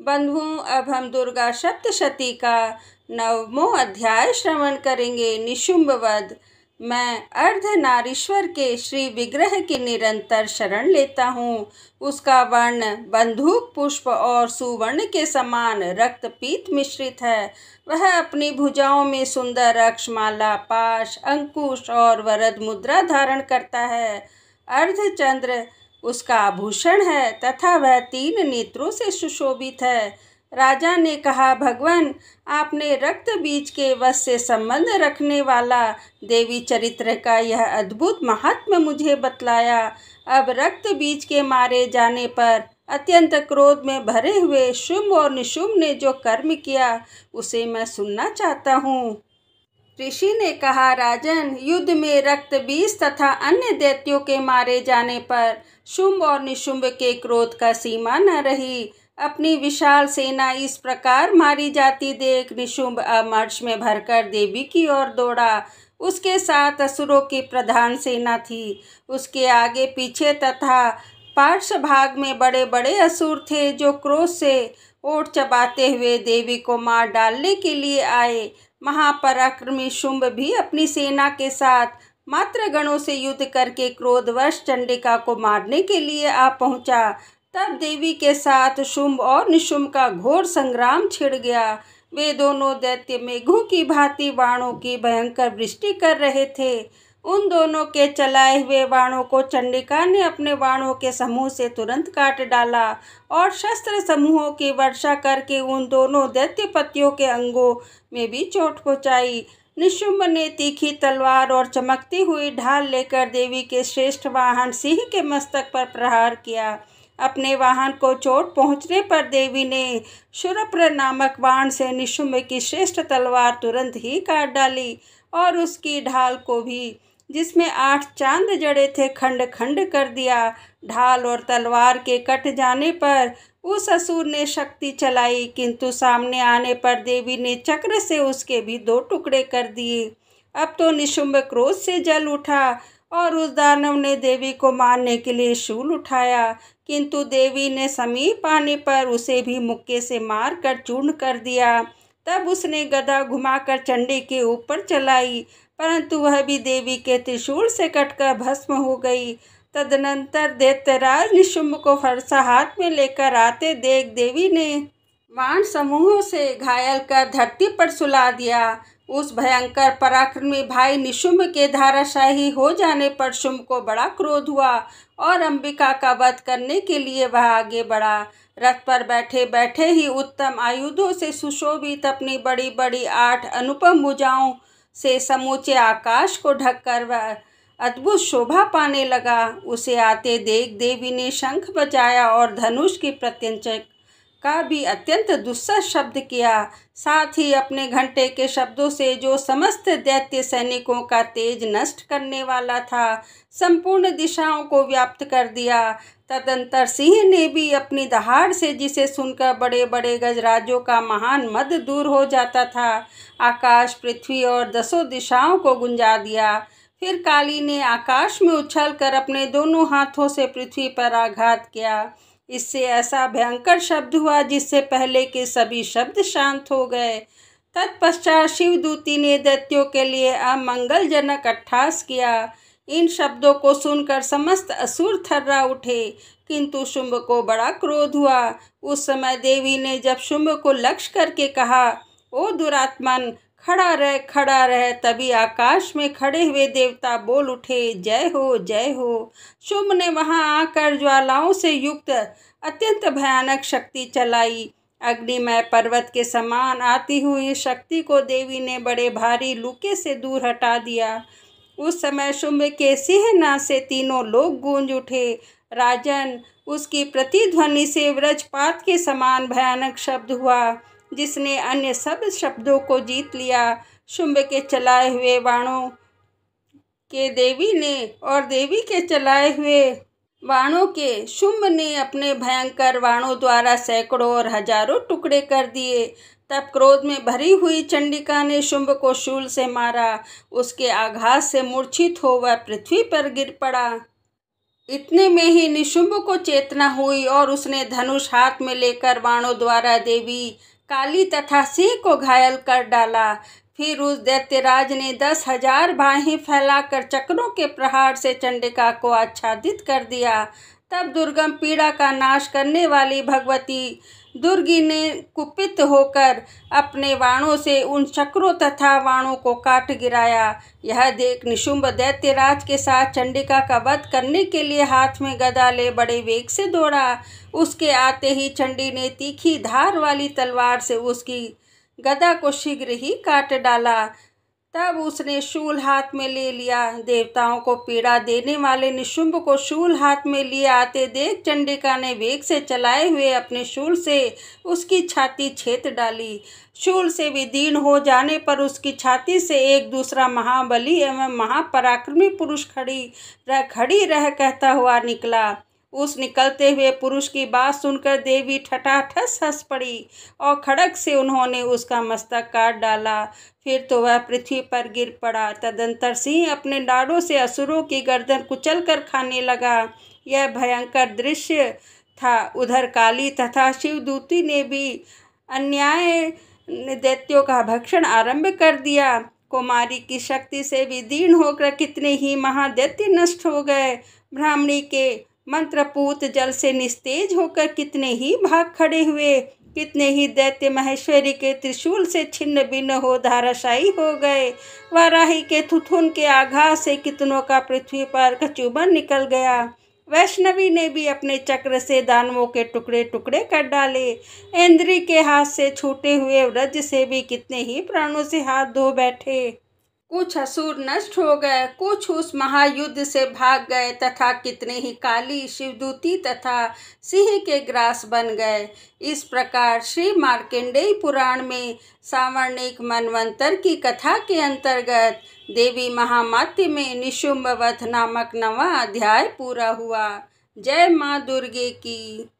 बंधुओं अब हम दुर्गा सप्तशती का नवमो अध्याय श्रवण करेंगे निशुंभ वध मैं अर्धनारीश्वर के श्री विग्रह की निरंतर शरण लेता हूँ उसका वर्ण बंदूक पुष्प और सुवर्ण के समान रक्त पीत मिश्रित है वह अपनी भुजाओं में सुंदर रक्षमाला पाश अंकुश और वरद मुद्रा धारण करता है अर्धचंद्र उसका आभूषण है तथा वह तीन नेत्रों से सुशोभित है राजा ने कहा भगवान आपने रक्त बीज के वश से संबंध रखने वाला देवी चरित्र का यह अद्भुत महात्म मुझे बतलाया अब रक्त बीज के मारे जाने पर अत्यंत क्रोध में भरे हुए शुभ और निशुम ने जो कर्म किया उसे मैं सुनना चाहता हूँ ऋषि ने कहा राजन युद्ध में रक्त बीज तथा अन्य दैत्यों के मारे जाने पर शुंभ और निशुंभ के क्रोध का सीमा न रही अपनी विशाल सेना इस प्रकार मारी जाती देख निशुंभ अमर्ष में भरकर देवी की ओर दौड़ा उसके साथ असुरों की प्रधान सेना थी उसके आगे पीछे तथा पार्श्व भाग में बड़े बड़े असुर थे जो क्रोध से ओट चबाते हुए देवी को मार डालने के लिए आए महापराक्रमी शुंभ भी अपनी सेना के साथ मात्र गणों से युद्ध करके क्रोधवश चंडिका को मारने के लिए आ पहुंचा तब देवी के साथ शुंभ और निशुंभ का घोर संग्राम छिड़ गया वे दोनों दैत्य मेघों की भांति बाणों की भयंकर वृष्टि कर रहे थे उन दोनों के चलाए हुए बाणों को चंडिका ने अपने बाणों के समूह से तुरंत काट डाला और शस्त्र समूहों की वर्षा करके उन दोनों दैत्यपतियों के अंगों में भी चोट पहुँचाई निशुंभ ने तीखी तलवार और चमकती हुई ढाल लेकर देवी के श्रेष्ठ वाहन सिंह के मस्तक पर प्रहार किया अपने वाहन को चोट पहुंचने पर देवी ने शुरप्र नामक बाण से निशुंभ की श्रेष्ठ तलवार तुरंत ही काट डाली और उसकी ढाल को भी जिसमें आठ चांद जड़े थे खंड खंड कर दिया ढाल और तलवार के कट जाने पर उस असुर ने शक्ति चलाई किंतु सामने आने पर देवी ने चक्र से उसके भी दो टुकड़े कर दिए अब तो निशुंभ क्रोध से जल उठा और उस दानव ने देवी को मारने के लिए शूल उठाया किंतु देवी ने समीप आने पर उसे भी मुक्के से मार कर चूर्ण कर दिया तब उसने गदा घुमाकर चंडे के ऊपर चलाई परंतु वह भी देवी के त्रिशूल से कटकर भस्म हो गई तदनंतर दैत्यराज निशुम्भ को फरसा हाथ में लेकर आते देख देवी ने मान समूहों से घायल कर धरती पर सुला दिया उस भयंकर पराक्रमी भाई निशुम्भ के धाराशाही हो जाने पर शुंभ को बड़ा क्रोध हुआ और अंबिका का वध करने के लिए वह आगे बढ़ा रथ पर बैठे बैठे ही उत्तम आयुधों से सुशोभित अपनी बड़ी बड़ी आठ अनुपम भुजाओं से समूचे आकाश को ढककर वह अद्भुत शोभा पाने लगा उसे आते देख देवी ने शंख बजाया और धनुष की प्रत्यंच का भी अत्यंत दुस्सा शब्द किया साथ ही अपने घंटे के शब्दों से जो समस्त दैत्य सैनिकों का तेज नष्ट करने वाला था संपूर्ण दिशाओं को व्याप्त कर दिया तदंतर सिंह ने भी अपनी दहाड़ से जिसे सुनकर बड़े बड़े गजराजों का महान मद दूर हो जाता था आकाश पृथ्वी और दसों दिशाओं को गुंजा दिया फिर काली ने आकाश में उछलकर अपने दोनों हाथों से पृथ्वी पर आघात किया इससे ऐसा भयंकर शब्द हुआ जिससे पहले के सभी शब्द शांत हो गए तत्पश्चात शिवदूती ने दैत्यों के लिए अमंगलजनक अट्ठास किया इन शब्दों को सुनकर समस्त असुर थर्रा उठे किंतु शुंभ को बड़ा क्रोध हुआ उस समय देवी ने जब शुंभ को लक्ष्य करके कहा ओ दुरात्मन खड़ा रह खड़ा रह तभी आकाश में खड़े हुए देवता बोल उठे जय हो जय हो शुंभ ने वहां आकर ज्वालाओं से युक्त अत्यंत भयानक शक्ति चलाई अग्निमय पर्वत के समान आती हुई शक्ति को देवी ने बड़े भारी लुके से दूर हटा दिया उस समय शुम्भ के सिंहना से तीनों लोग गूंज उठे राजन उसकी प्रतिध्वनि से व्रजपात के समान भयानक शब्द हुआ जिसने अन्य सब शब्दों को जीत लिया शुंभ के चलाए हुए बाणों के देवी ने और देवी के चलाए हुए बाणों के शुंभ ने अपने भयंकर बाणों द्वारा सैकड़ों और हजारों टुकड़े कर दिए तब क्रोध में भरी हुई चंडिका ने शुंभ को शूल से मारा उसके आघात से मूर्छित हो वह पृथ्वी पर गिर पड़ा इतने में ही निशुंभ को चेतना हुई और उसने धनुष हाथ में लेकर बाणों द्वारा देवी काली तथा सिंह को घायल कर डाला फिर उस दैत्यराज ने दस हजार बाहें फैलाकर चक्रों के प्रहार से चंडिका को आच्छादित कर दिया तब दुर्गम पीड़ा का नाश करने वाली भगवती दुर्गी ने कुपित होकर अपने वाणों से उन चक्रों तथा वाणों को काट गिराया यह देख निशुंभ दैत्यराज के साथ चंडिका का वध करने के लिए हाथ में गदा ले बड़े वेग से दौड़ा उसके आते ही चंडी ने तीखी धार वाली तलवार से उसकी गदा को शीघ्र ही काट डाला तब उसने शूल हाथ में ले लिया देवताओं को पीड़ा देने वाले निशुंभ को शूल हाथ में लिए आते देख चंडिका ने वेग से चलाए हुए अपने शूल से उसकी छाती छेद डाली शूल से विदीर्ण हो जाने पर उसकी छाती से एक दूसरा महाबली एवं महापराक्रमी पुरुष खड़ी रह खड़ी रह कहता हुआ निकला उस निकलते हुए पुरुष की बात सुनकर देवी ठटाठस हंस पड़ी और खड़क से उन्होंने उसका मस्तक काट डाला फिर तो वह पृथ्वी पर गिर पड़ा तदंतर सिंह अपने डाड़ों से असुरों की गर्दन कुचल कर खाने लगा यह भयंकर दृश्य था उधर काली तथा शिवदूती ने भी अन्याय दैत्यों का भक्षण आरंभ कर दिया कुमारी की शक्ति से विदीर्ण होकर कितने ही महादैत्य नष्ट हो गए ब्राह्मणी के मंत्रपूत जल से निस्तेज होकर कितने ही भाग खड़े हुए कितने ही दैत्य महेश्वरी के त्रिशूल से छिन्न भिन्न हो धाराशायी हो गए वाराही के थुथुन के आघात से कितनों का पृथ्वी पर कचूबन निकल गया वैष्णवी ने भी अपने चक्र से दानवों के टुकड़े टुकड़े कर डाले इंद्री के हाथ से छूटे हुए व्रज से भी कितने ही प्राणों से हाथ धो बैठे कुछ असुर नष्ट हो गए कुछ उस महायुद्ध से भाग गए तथा कितने ही काली शिवदूती तथा सिंह के ग्रास बन गए इस प्रकार श्री मार्केंडेय पुराण में सावर्णिक मनवंतर की कथा के अंतर्गत देवी महामात्य में निशुम्भवध नामक नवा अध्याय पूरा हुआ जय माँ दुर्गे की